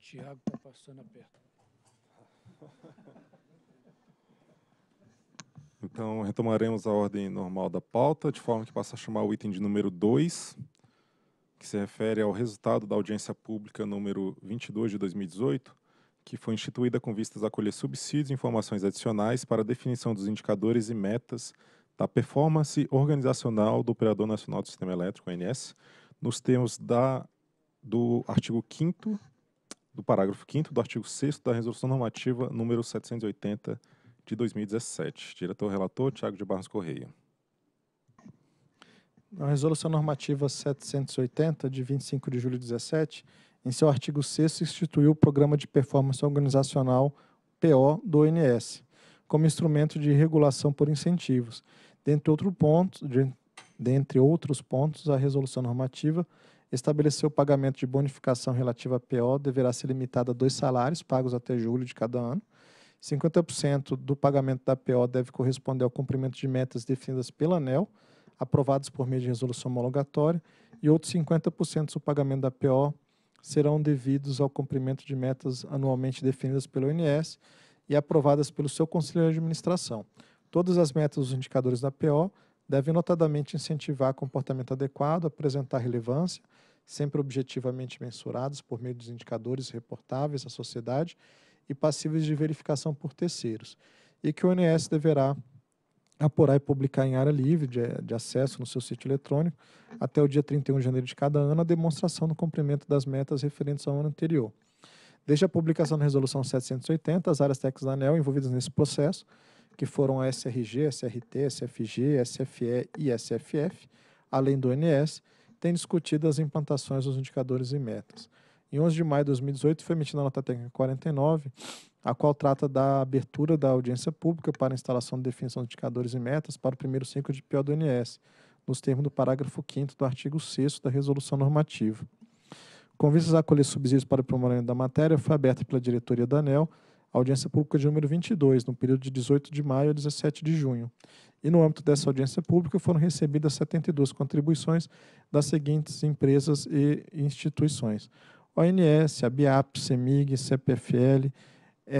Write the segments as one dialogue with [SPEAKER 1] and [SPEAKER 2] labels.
[SPEAKER 1] Tiago está passando perto.
[SPEAKER 2] Então, retomaremos a ordem normal da pauta, de forma que passa a chamar o item de número 2, que se refere ao resultado da audiência pública número 22 de 2018, que foi instituída com vistas a colher subsídios e informações adicionais para a definição dos indicadores e metas da performance organizacional do Operador Nacional do Sistema Elétrico, ONS, nos termos da, do artigo 5 do parágrafo 5 do artigo 6 da Resolução Normativa número 780 de 2017. Diretor relator Tiago de Barros Correia. A Resolução Normativa 780 de 25 de julho de 2017, em seu artigo 6 instituiu o Programa de Performance Organizacional PO do ONS, como instrumento de regulação por incentivos. Dentre, outro ponto, de, dentre outros pontos, a resolução normativa estabeleceu o pagamento de bonificação relativa à PO deverá ser limitado a dois salários pagos até julho de cada ano. 50% do pagamento da PO deve corresponder ao cumprimento de metas definidas pela ANEL, aprovadas por meio de resolução homologatória, e outros 50% do pagamento da PO serão devidos ao cumprimento de metas anualmente definidas pelo INS e aprovadas pelo seu conselho de administração. Todas as metas dos indicadores da PO devem notadamente incentivar comportamento adequado, apresentar relevância, sempre objetivamente mensurados por meio dos indicadores reportáveis à sociedade e passíveis de verificação por terceiros, e que o ONS deverá apurar e publicar em área livre de, de, acesso no seu sítio eletrônico até o dia 31 de janeiro de cada ano a demonstração do cumprimento das metas referentes ao ano anterior. Desde a publicação da Resolução 780, as áreas técnicas da ANEL envolvidas nesse processo que foram a SRG, SRT, SFG, SFE e SFF, além do NS, têm discutido as implantações dos indicadores e metas. Em 11 de maio de 2018 foi emitida a nota técnica 49, a qual trata da abertura da audiência pública para a instalação de definição de indicadores e metas para o primeiro ciclo de PO do NS, nos termos do parágrafo 5 do artigo 6 da resolução normativa. Com vistas a colher subsídios para o aprimoramento da matéria, foi aberta pela diretoria da ANEL audiência pública de número 22, no período de 18 de maio a 17 de junho. E no âmbito dessa audiência pública foram recebidas 72 contribuições das seguintes empresas e instituições: ONS, ABAP, CEMIG, CPFL,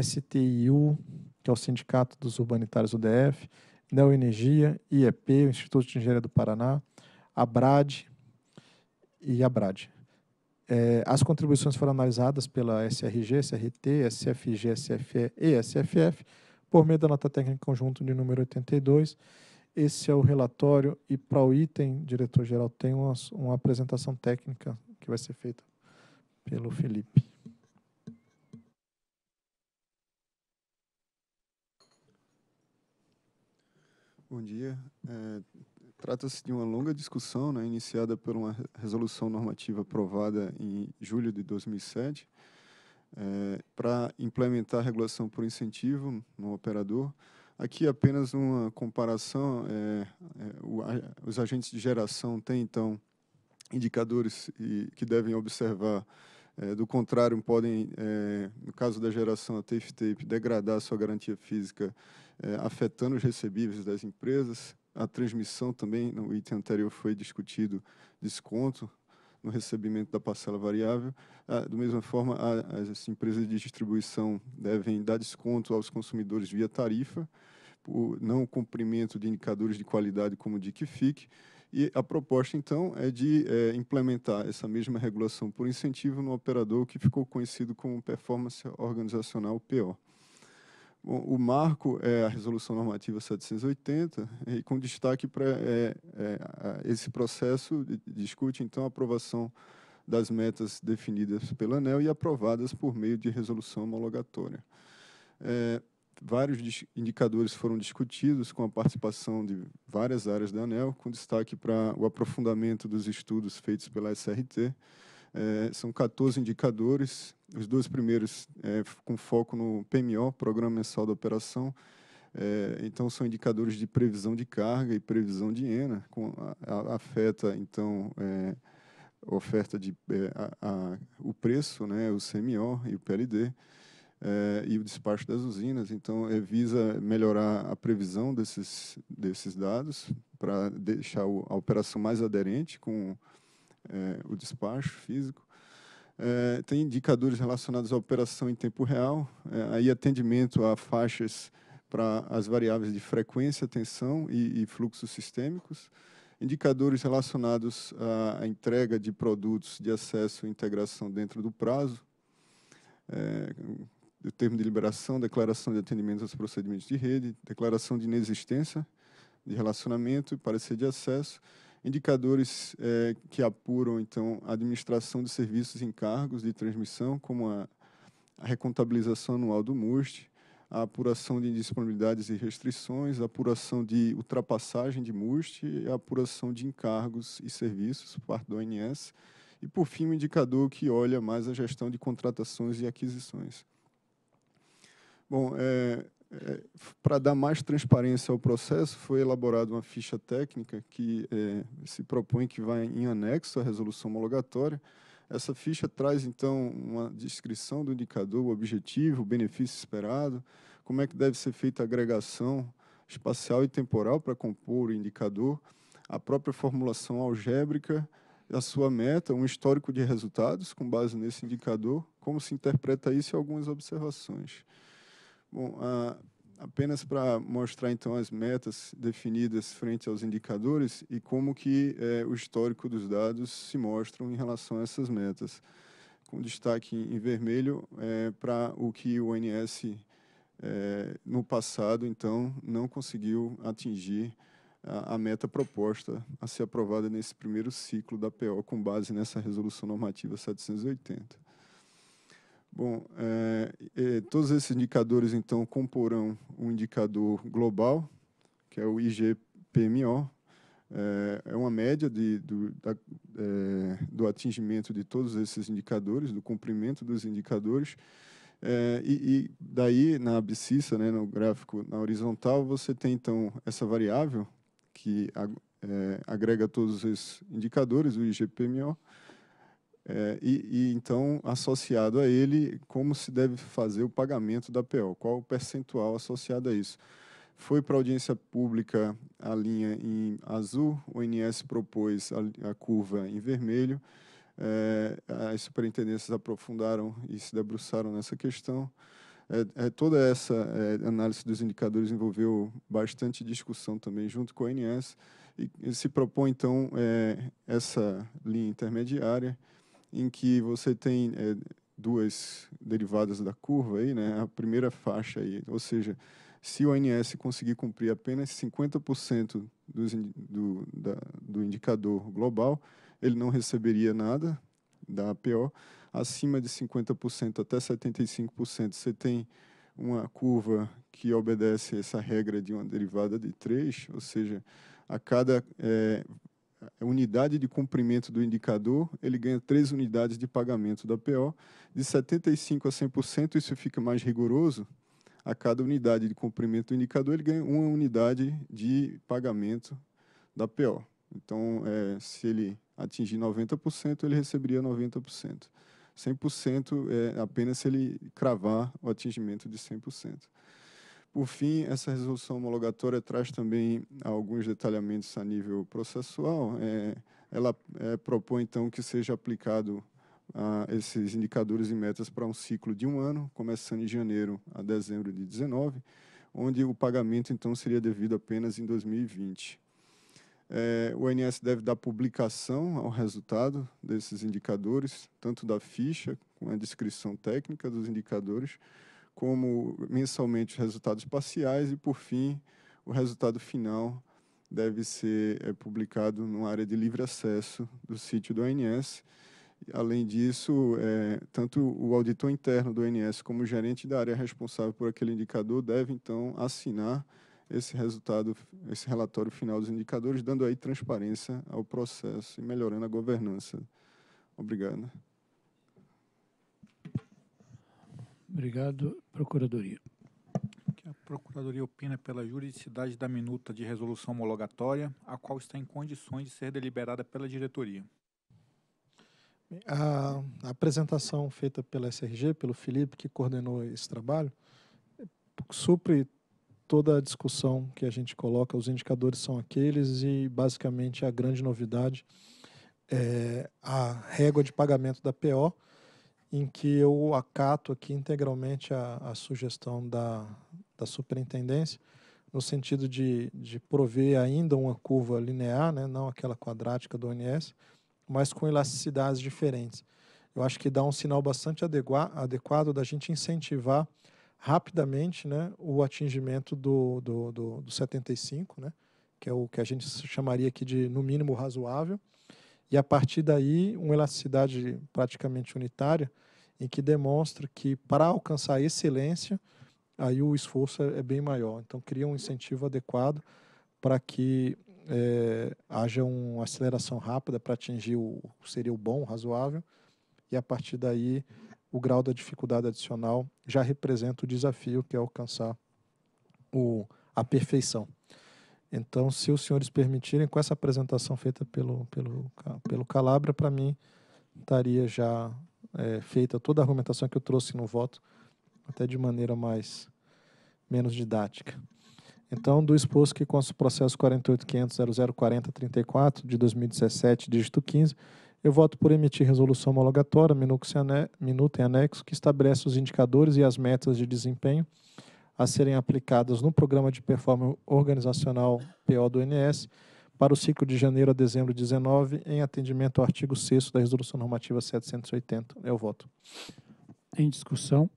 [SPEAKER 2] STIU, que é o Sindicato dos Urbanitários do DF, Neoenergia, IEP, o Instituto de Engenharia do Paraná, ABRAD e ABRAD. É, as contribuições foram analisadas pela SRG, SRT, SFG, SFE e SFF por meio da nota técnica conjunto de número 82. Esse é o relatório e para o item, diretor-geral, tem uma, uma apresentação técnica que vai ser feita pelo Felipe.
[SPEAKER 3] Bom dia. É, Trata-se de uma longa discussão né, iniciada por uma resolução normativa aprovada em julho de 2007 é, para implementar a regulação por incentivo no operador. Aqui apenas uma comparação, é, o, a, os agentes de geração têm, então, indicadores e, que devem observar é, do contrário, podem, é, no caso da geração a TAFE-TAPE, degradar sua garantia física, é, afetando os recebíveis das empresas a transmissão também, no item anterior foi discutido desconto no recebimento da parcela variável. Ah, da mesma forma, as empresas de distribuição devem dar desconto aos consumidores via tarifa, por não cumprimento de indicadores de qualidade como de que fique. E a proposta, então, é de é, implementar essa mesma regulação por incentivo no operador que ficou conhecido como Performance Organizacional PO. Bom, o marco é a Resolução Normativa 780, e com destaque para é, é, esse processo, discute, então, a aprovação das metas definidas pela ANEL e aprovadas por meio de resolução homologatória. É, vários indicadores foram discutidos com a participação de várias áreas da ANEL, com destaque para o aprofundamento dos estudos feitos pela SRT, é, são 14 indicadores, os dois primeiros é, com foco no PMO, Programa Mensal da Operação, é, então, são indicadores de previsão de carga e previsão de ENA, com, a, a, afeta, então, é, oferta de, é, a, a, o preço, né, o CMO e o PLD, é, e o despacho das usinas. Então, é, visa melhorar a previsão desses, desses dados para deixar o, a operação mais aderente com é, o despacho físico. É, tem indicadores relacionados à operação em tempo real, é, aí atendimento a faixas para as variáveis de frequência, tensão e, e fluxos sistêmicos, indicadores relacionados à, à entrega de produtos de acesso e integração dentro do prazo, é, o termo de liberação, declaração de atendimento aos procedimentos de rede, declaração de inexistência de relacionamento e parecer de acesso, indicadores é, que apuram, então, a administração de serviços e encargos de transmissão, como a, a recontabilização anual do MUST, a apuração de indisponibilidades e restrições, a apuração de ultrapassagem de MUST, a apuração de encargos e serviços por parte do ONS, e, por fim, um indicador que olha mais a gestão de contratações e aquisições. Bom, é, é, para dar mais transparência ao processo, foi elaborada uma ficha técnica que é, se propõe que vá em anexo à resolução homologatória. Essa ficha traz, então, uma descrição do indicador, o objetivo, o benefício esperado, como é que deve ser feita a agregação espacial e temporal para compor o indicador, a própria formulação algébrica, a sua meta, um histórico de resultados com base nesse indicador, como se interpreta isso e algumas observações. Bom, ah, apenas para mostrar então as metas definidas frente aos indicadores e como que eh, o histórico dos dados se mostram em relação a essas metas. Com destaque em vermelho é, para o que o ONS é, no passado então não conseguiu atingir a, a meta proposta a ser aprovada nesse primeiro ciclo da PO com base nessa resolução normativa 780. Bom, é, é, todos esses indicadores, então, comporão um indicador global, que é o IGPMO. É, é uma média de, do, da, é, do, atingimento de todos esses indicadores, do cumprimento dos indicadores. É, e, e, daí, na abscissa, né, no gráfico na horizontal, você tem, então, essa variável que a, é, agrega todos esses indicadores, o IGPMO, é, e, e, então, associado a ele, como se deve fazer o pagamento da PO, qual o percentual associado a isso. Foi para audiência pública a linha em azul, o INS propôs a, a curva em vermelho, é, as superintendências aprofundaram e se debruçaram nessa questão. É, é toda essa é, análise dos indicadores envolveu bastante discussão também junto com o INS, e, e se propõe, então, é, essa linha intermediária, em que você tem é, duas derivadas da curva aí, né? A primeira faixa aí, ou seja, se o ONS conseguir cumprir apenas 50% dos, do, da, do indicador global, ele não receberia nada da APO. Acima de 50% até 75%, você tem uma curva que obedece essa regra de uma derivada de 3, ou seja, a cada é, unidade de cumprimento do indicador, ele ganha 3 unidades de pagamento da PO. De 75% a 100%, isso fica mais rigoroso, a cada unidade de cumprimento do indicador, ele ganha uma unidade de pagamento da PO. Então, é, se ele atingir 90%, ele receberia 90%. 100% é apenas se ele cravar o atingimento de 100%. Por fim, essa resolução homologatória traz também alguns detalhamentos a nível processual. É, ela é, propõe, então, que seja aplicado ah, esses indicadores e metas para um ciclo de um ano, começando em janeiro a dezembro de 19, onde o pagamento, então, seria devido apenas em 2020. É, o INS deve dar publicação ao resultado desses indicadores, tanto da ficha, com a descrição técnica dos indicadores, como mensalmente os resultados parciais e, por fim, o resultado final deve ser é, publicado numa área de livre acesso do sítio do ONS. Além disso, é, tanto o auditor interno do ONS como o gerente da área responsável por aquele indicador deve, então, assinar esse resultado, esse relatório final dos indicadores, dando aí transparência ao processo e melhorando a governança. Obrigado.
[SPEAKER 1] Obrigado. Procuradoria.
[SPEAKER 2] Que a Procuradoria opina pela juridicidade da minuta de resolução homologatória, a qual está em condições de ser deliberada pela diretoria. A apresentação feita pela SRG, pelo Felipe, que coordenou esse trabalho, supre toda a discussão que a gente coloca, os indicadores são aqueles e basicamente a grande novidade é a régua de pagamento da PO, em que eu acato aqui integralmente a, a sugestão da, da superintendência, no sentido de, de prover ainda uma curva linear, né, não aquela quadrática do ONS, mas com elasticidades diferentes. Eu acho que dá um sinal bastante adequado da gente incentivar rapidamente né, o atingimento do, do, do, do 75, né, que é o que a gente chamaria aqui de, no mínimo, razoável, e a partir daí uma elasticidade praticamente unitária, em que demonstra que para alcançar a excelência, aí o esforço é, é bem maior. Então cria um incentivo adequado para que é, haja uma aceleração rápida para atingir o seria o bom, o razoável, e a partir daí o grau da dificuldade adicional já representa o desafio que é alcançar o, a perfeição. Então, se os senhores permitirem, com essa apresentação feita pelo, pelo, pelo Calabria, para mim estaria já é, feita toda a argumentação que eu trouxe no voto, até de maneira mais menos didática. Então, do exposto que consta o processo 48.500.0040.34 de 2017, dígito 15, eu voto por emitir resolução homologatória, minuto em anexo, que estabelece os indicadores e as metas de desempenho a serem aplicadas no Programa de Performance Organizacional PO do INS para o ciclo de janeiro a dezembro de 19, em atendimento ao artigo 6 da Resolução Normativa 780. É o voto. Em discussão.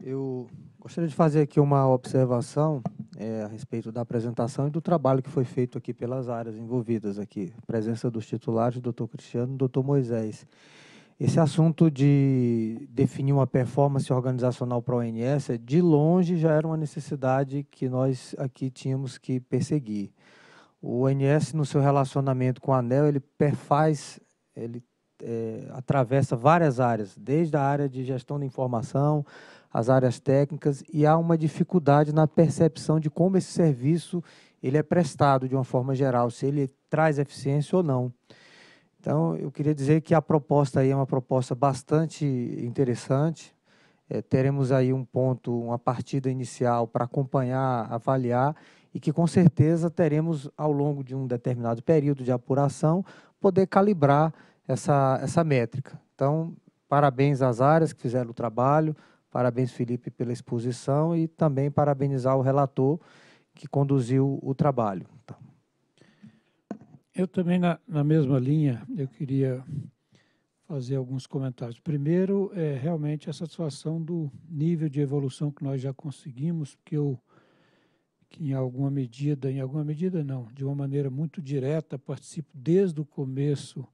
[SPEAKER 2] Eu
[SPEAKER 4] gostaria de fazer aqui uma observação é, a respeito da apresentação e do trabalho que foi feito aqui pelas áreas envolvidas aqui. Presença dos titulares, doutor Cristiano e doutor Moisés. Esse assunto de definir uma performance organizacional para a ONS, de longe já era uma necessidade que nós aqui tínhamos que perseguir. O ONS, no seu relacionamento com a ANEL, ele perfaz, ele é, atravessa várias áreas, desde a área de gestão da informação, as áreas técnicas, e há uma dificuldade na percepção de como esse serviço ele é prestado de uma forma geral, se ele traz eficiência ou não. Então, eu queria dizer que a proposta aí é uma proposta bastante interessante. É, teremos aí um ponto, uma partida inicial para acompanhar, avaliar e que com certeza teremos, ao longo de um determinado período de apuração, poder calibrar essa, essa métrica. Então, parabéns às áreas que fizeram o trabalho, parabéns, Felipe, pela exposição e também parabenizar o relator que conduziu o trabalho. Então,
[SPEAKER 1] eu também, na, na, mesma linha, eu queria fazer alguns comentários. Primeiro, é realmente a satisfação do nível de evolução que nós já conseguimos, que eu que em alguma medida, em alguma medida não, de uma maneira muito direta, participo desde o começo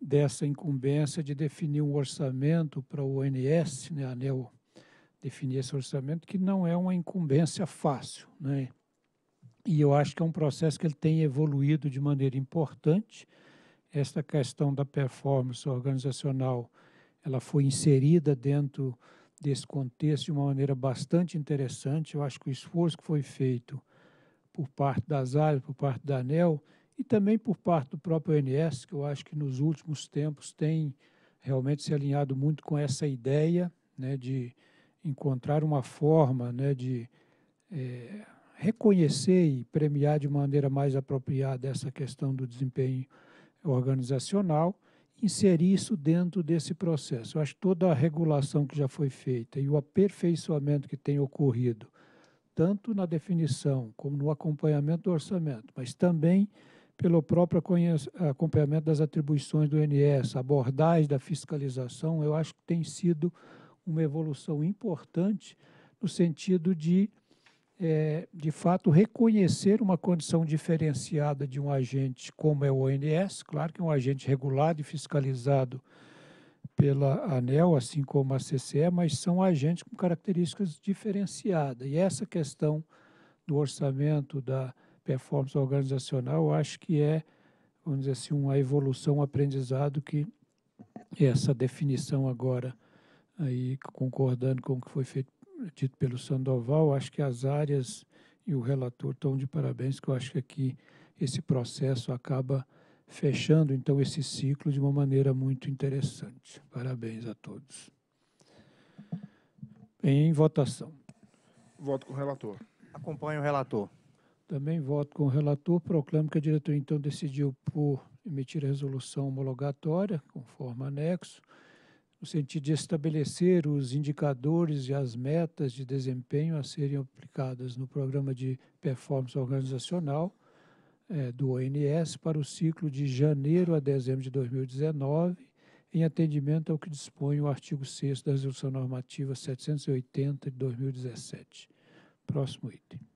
[SPEAKER 1] dessa incumbência de definir um orçamento para o ONS, né, ANEL, definir esse orçamento, que não é uma incumbência fácil, né? E eu acho que é um processo que ele tem evoluído de maneira importante. Esta questão da performance organizacional, ela foi inserida dentro desse contexto de uma maneira bastante interessante. Eu acho que o esforço que foi feito por parte das áreas, por parte da ANEL e também por parte do próprio ONS, que eu acho que nos últimos tempos tem realmente se alinhado muito com essa ideia né, de encontrar uma forma né, de é, reconhecer e premiar de maneira mais apropriada essa questão do desempenho organizacional, inserir isso dentro desse processo. Eu acho que toda a regulação que já foi feita e o aperfeiçoamento que tem ocorrido, tanto na definição como no acompanhamento do orçamento, mas também pelo próprio acompanhamento das atribuições do INS, abordagem da fiscalização, eu acho que tem sido uma evolução importante no sentido de é, de fato, reconhecer uma condição diferenciada de um agente como é o ONS, claro que é um agente regulado e fiscalizado pela ANEL, assim como a CCE, mas são agentes com características diferenciadas. E essa questão do orçamento, da performance organizacional, eu acho que é, vamos dizer assim, uma evolução, um aprendizado que essa definição agora, aí concordando com o que foi feito dito pelo Sandoval, acho que as áreas e o relator estão de parabéns, que eu acho que aqui esse processo acaba fechando, então, esse ciclo de uma maneira muito interessante. Parabéns a todos. Em votação.
[SPEAKER 4] Voto com o relator. Acompanho o relator.
[SPEAKER 1] Também voto com o relator. Proclamo que a diretoria, então, decidiu por emitir a resolução homologatória, conforme anexo, no sentido de estabelecer os indicadores e as metas de desempenho a serem aplicadas no programa de performance organizacional é, do ONS para o ciclo de janeiro a dezembro de 2019, em atendimento ao que dispõe o artigo 6 da Resolução Normativa 780 de 2017. Próximo item.